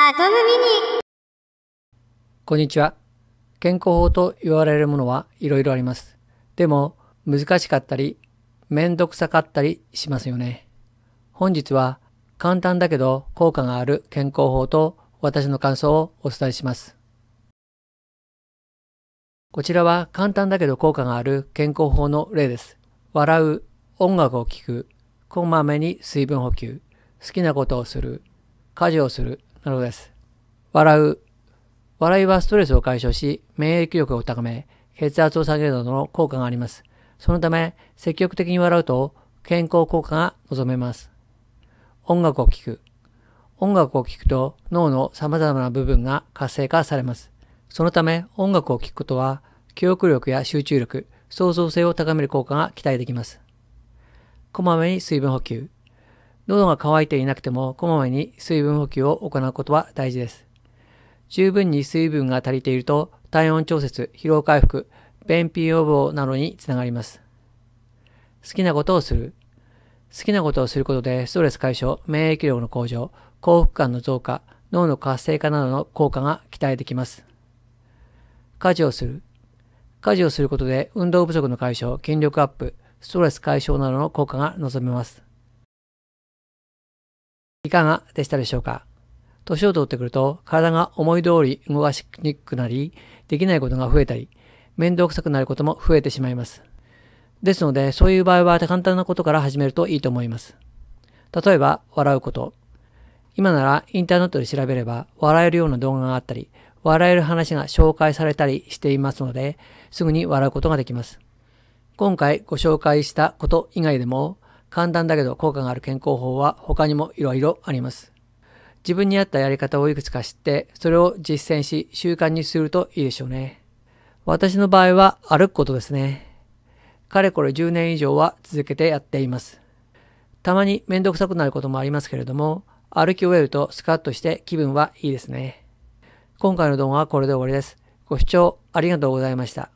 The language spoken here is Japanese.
アトムミニこんにちは。健康法と言われるものはいろいろあります。でも、難しかったり、めんどくさかったりしますよね。本日は、簡単だけど効果がある健康法と私の感想をお伝えします。こちらは簡単だけど効果がある健康法の例です。笑う、音楽を聴く、こまめに水分補給、好きなことをする、家事をする、なるほどです。笑う。笑いはストレスを解消し、免疫力を高め、血圧を下げるなどの効果があります。そのため、積極的に笑うと健康効果が望めます。音楽を聴く。音楽を聴くと脳の様々な部分が活性化されます。そのため、音楽を聴くことは、記憶力や集中力、創造性を高める効果が期待できます。こまめに水分補給。喉が渇いていなくても、こまめに水分補給を行うことは大事です。十分に水分が足りていると、体温調節、疲労回復、便秘予防などにつながります。好きなことをする。好きなことをすることで、ストレス解消、免疫力の向上、幸福感の増加、脳の活性化などの効果が期待できます。家事をする。家事をすることで運動不足の解消、筋力アップ、ストレス解消などの効果が望めます。いかがでしたでしょうか年を取ってくると体が思い通り動かしにくくなり、できないことが増えたり、面倒くさくなることも増えてしまいます。ですので、そういう場合は簡単なことから始めるといいと思います。例えば、笑うこと。今ならインターネットで調べれば笑えるような動画があったり、笑える話が紹介されたりしていますので、すぐに笑うことができます。今回ご紹介したこと以外でも、簡単だけど効果がある健康法は他にもいろいろあります。自分に合ったやり方をいくつか知って、それを実践し習慣にするといいでしょうね。私の場合は歩くことですね。かれこれ10年以上は続けてやっています。たまにめんどくさくなることもありますけれども、歩き終えるとスカッとして気分はいいですね。今回の動画はこれで終わりです。ご視聴ありがとうございました。